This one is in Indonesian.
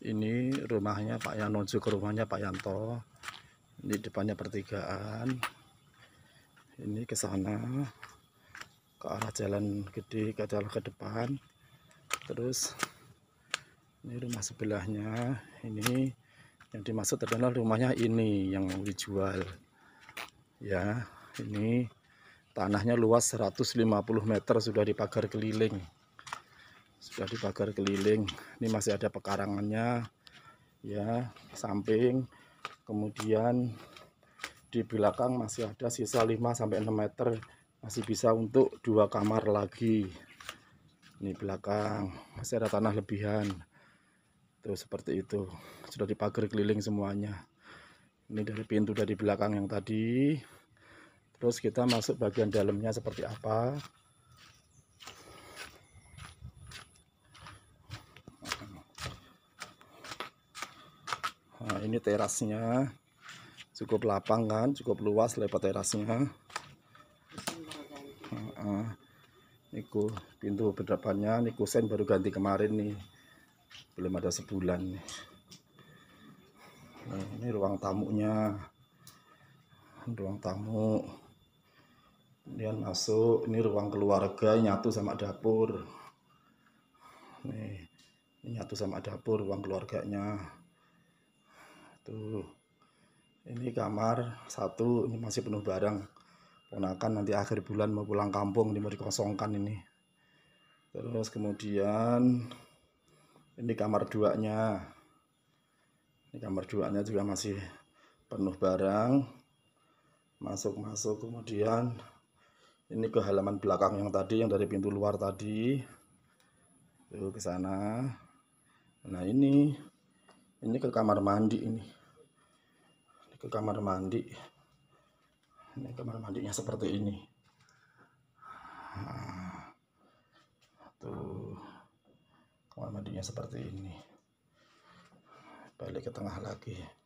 ini rumahnya Pak Yanto ke rumahnya Pak Yanto Di depannya pertigaan ini ke sana ke arah jalan gede ke jalan ke depan terus ini rumah sebelahnya ini yang dimaksud adalah rumahnya ini yang dijual ya ini tanahnya luas 150 meter sudah dipagar keliling sudah dibakar keliling ini masih ada pekarangannya ya samping kemudian di belakang masih ada sisa 5 sampai 6 meter masih bisa untuk dua kamar lagi ini belakang masih ada tanah lebihan Terus seperti itu sudah dipagar keliling semuanya ini dari pintu dari belakang yang tadi terus kita masuk bagian dalamnya seperti apa Nah, ini terasnya. Cukup lapang kan, cukup luas lebar terasnya. Nah, Niku pintu berdepannya, niku sen baru ganti kemarin nih. Belum ada sebulan nih. Nah, ini ruang tamunya. Ruang tamu. Kemudian masuk, ini ruang keluarga nyatu sama dapur. Nih, ini nyatu sama dapur ruang keluarganya tuh gitu. ini kamar satu ini masih penuh barang ponakan nanti akhir bulan mau pulang kampung ini mau dikosongkan ini terus kemudian ini kamar dua nya. ini kamar dua nya juga masih penuh barang masuk-masuk kemudian ini ke halaman belakang yang tadi yang dari pintu luar tadi tuh ke sana nah ini ini ke kamar mandi ini ke kamar mandi ini kamar mandinya seperti ini tuh kamar mandinya seperti ini balik ke tengah lagi